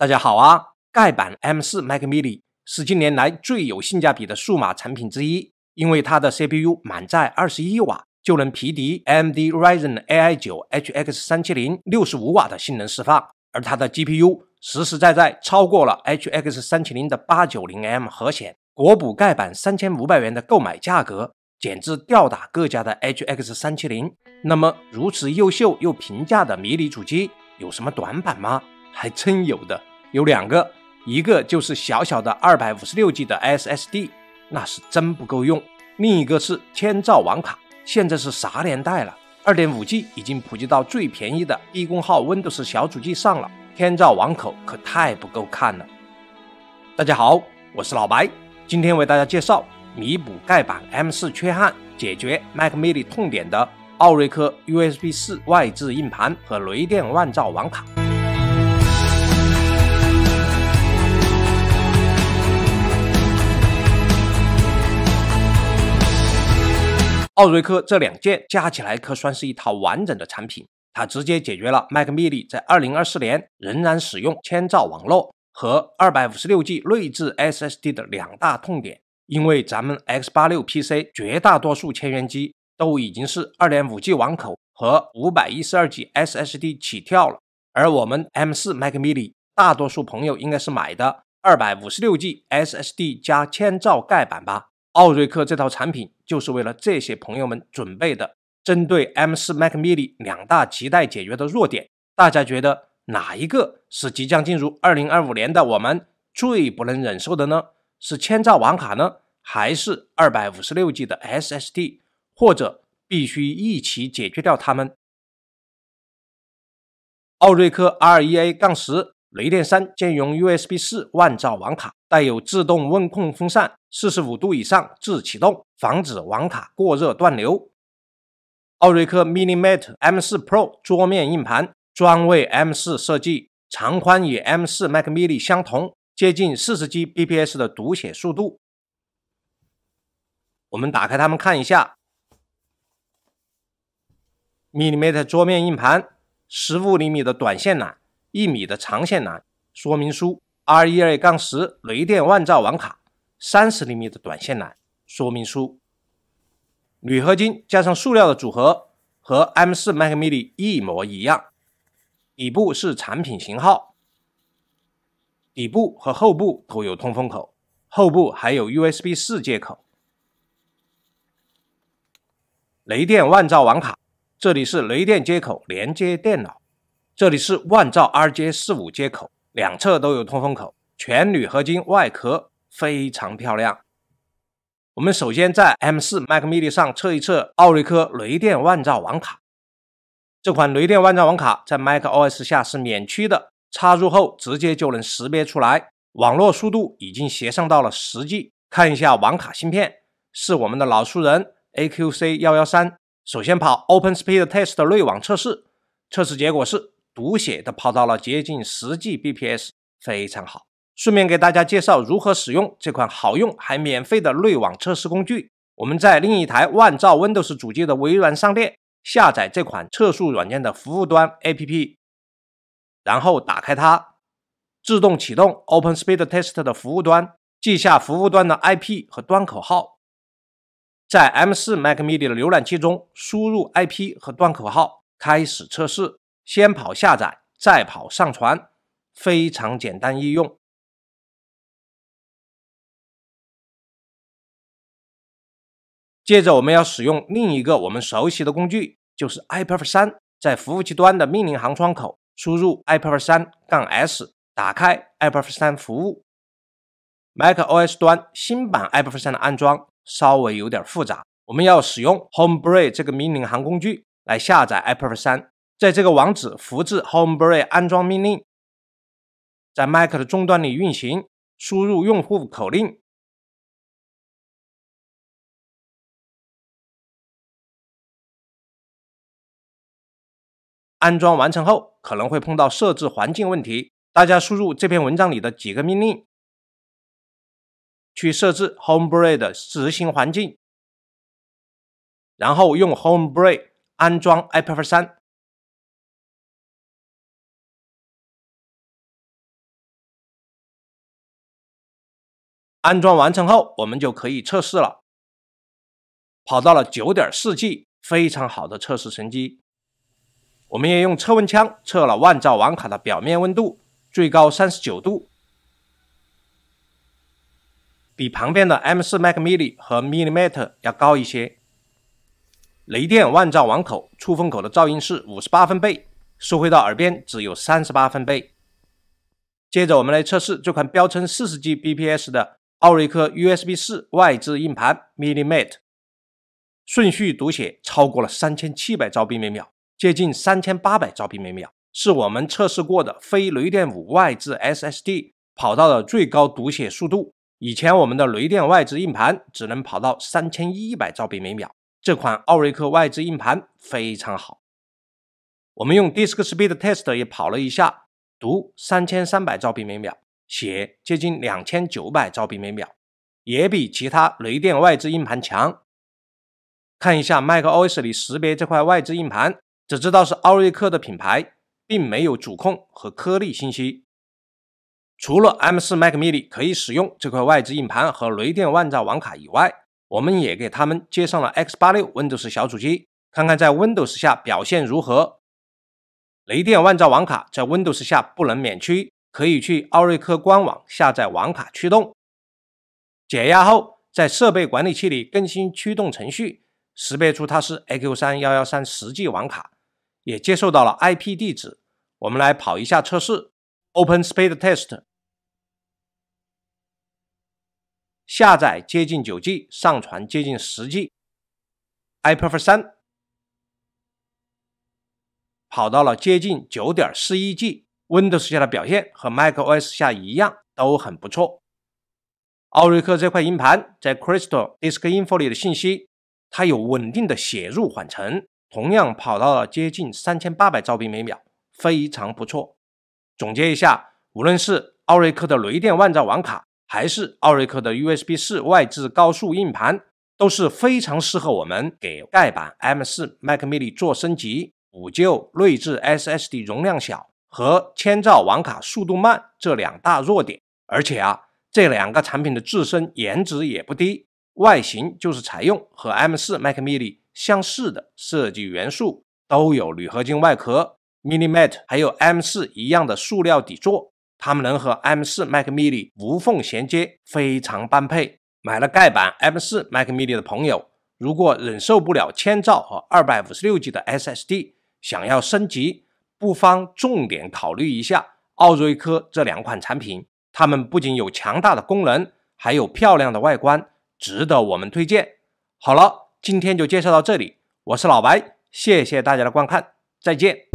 大家好啊！盖板 M4 Mac Mini 是近年来最有性价比的数码产品之一，因为它的 CPU 满载二十一瓦就能匹敌 AMD Ryzen AI9HX370 六十五瓦的性能释放，而它的 GPU 实实在在超过了 HX370 的八九零 M 核显。国补盖板三千五百元的购买价格，简直吊打各家的 HX370。那么，如此优秀又平价的迷你主机有什么短板吗？还真有的。有两个，一个就是小小的二百五十六 G 的 SSD，那是真不够用；另一个是千兆网卡。现在是啥年代了？二点五 G 已经普及到最便宜的低功耗 Windows 小主机上了，千兆网口可太不够看了。大家好，我是老白，今天为大家介绍弥补盖板 M 四缺憾、解决 Mac Mini 痛点的奥瑞科 USB 四外置硬盘和雷电万兆网卡。奥瑞科这两件加起来可算是一套完整的产品，它直接解决了 Macmini 在2024年仍然使用千兆网络和 256G 内置 SSD 的两大痛点。因为咱们 X86 PC 绝大多数千元机都已经是 2.5G 网口和 512G SSD 起跳了，而我们 M4 Macmini 大多数朋友应该是买的 256G SSD 加千兆盖板吧。奥瑞克这套产品就是为了这些朋友们准备的，针对 M4 Mac Mini 两大亟待解决的弱点，大家觉得哪一个是即将进入二零二五年的我们最不能忍受的呢？是千兆网卡呢，还是二百五十六 G 的 SSD，或者必须一起解决掉它们？奥瑞克 REA 杠十雷电三兼容 USB 四万兆网卡，带有自动温控风扇。四十五度以上自启动，防止网卡过热断流。奥瑞克 MiniMate M4 Pro 桌面硬盘专为 M4 设计，长宽与 M4 Mac Mini 相同，接近四十 Gbps 的读写速度。我们打开它们看一下。MiniMate 桌面硬盘，十五厘米的短线缆，一米的长线缆，说明书，R1A-0 雷电万兆网卡。三十厘米的短线缆，说明书，铝合金加上塑料的组合，和 M4 Mac Mini 一模一样。底部是产品型号，底部和后部都有通风口，后部还有 USB 四接口。雷电万兆网卡，这里是雷电接口连接电脑，这里是万兆 RJ 四五接口，两侧都有通风口，全铝合金外壳。非常漂亮。我们首先在 M 四 Mac Mini 上测一测奥瑞科雷电万兆网卡。这款雷电万兆网卡在 Mac OS 下是免驱的，插入后直接就能识别出来。网络速度已经协商到了十 G。看一下网卡芯片是我们的老熟人 AQC 幺幺三。首先跑 Open Speed Test 内网测试，测试结果是读写的跑到了接近十 Gbps，非常好。顺便给大家介绍如何使用这款好用还免费的内网测试工具。我们在另一台万兆 Windows 主机的微软商店下载这款测速软件的服务端 APP，然后打开它，自动启动 Open Speed Test 的服务端，记下服务端的 IP 和端口号。在 M4 Mac Mini 的浏览器中输入 IP 和端口号，开始测试。先跑下载，再跑上传，非常简单易用。接着，我们要使用另一个我们熟悉的工具，就是 iPerf 三，在服务器端的命令行窗口输入 iPerf 三 -s，打开 iPerf 三服务。Mac OS 端新版 iPerf 三的安装稍微有点复杂，我们要使用 Homebrew 这个命令行工具来下载 iPerf 三，在这个网址复制 Homebrew 安装命令，在 Mac 的终端里运行，输入用户口令。安装完成后，可能会碰到设置环境问题。大家输入这篇文章里的几个命令，去设置 Homebrew 的执行环境，然后用 Homebrew 安装 i p e f 3安装完成后，我们就可以测试了。跑到了 9.4G，非常好的测试成绩。我们也用测温枪测了万兆网卡的表面温度，最高三十九度，比旁边的 M 四 Mac Mini 和 Mini Mate 要高一些。雷电万兆网口出风口的噪音是五十八分贝，收回到耳边只有三十八分贝。接着我们来测试这款标称四十 Gbps 的奥瑞科 USB 四外置硬盘 Mini Mate，顺序读写超过了三千七百兆 b 每秒。接近三千八百兆 b 每秒，是我们测试过的非雷电五外置 SSD 跑到的最高读写速度。以前我们的雷电外置硬盘只能跑到三千一百兆 b 每秒，这款奥瑞克外置硬盘非常好。我们用 Disk Speed Test 也跑了一下，读三千三百兆 b 每秒，写接近两千九百兆 b 每秒，也比其他雷电外置硬盘强。看一下 macOS 里识别这块外置硬盘。只知道是奥瑞克的品牌，并没有主控和颗粒信息。除了 M4 Mac Mini 可以使用这块外置硬盘和雷电万兆网卡以外，我们也给他们接上了 X86 Windows 小主机，看看在 Windows 下表现如何。雷电万兆网卡在 Windows 下不能免驱，可以去奥瑞克官网下载网卡驱动，解压后在设备管理器里更新驱动程序，识别出它是 AQ3113 实际网卡。也接受到了 IP 地址，我们来跑一下测试。Open Speed Test 下载接近九 G，上传接近十 G。iPerf 三跑到了接近九点四一 G。Windows 下的表现和 Mac OS 下一样，都很不错。奥瑞克这块硬盘在 Crystal Disk Info 里的信息，它有稳定的写入缓存。同样跑到了接近三千八百兆币每秒，非常不错。总结一下，无论是奥瑞克的雷电万兆网卡，还是奥瑞克的 USB 四外置高速硬盘，都是非常适合我们给盖板 M 四 Mac Mini 做升级，补救内置 SSD 容量小和千兆网卡速度慢这两大弱点。而且啊，这两个产品的自身颜值也不低，外形就是采用和 M 四 Mac Mini。相似的设计元素都有铝合金外壳，Mini Mate 还有 M4 一样的塑料底座，它们能和 M4 Mac Mini 无缝衔接，非常般配。买了盖板 M4 Mac Mini 的朋友，如果忍受不了千兆和二百五十六 G 的 SSD，想要升级，不妨重点考虑一下奥瑞科这两款产品。它们不仅有强大的功能，还有漂亮的外观，值得我们推荐。好了。今天就介绍到这里，我是老白，谢谢大家的观看，再见。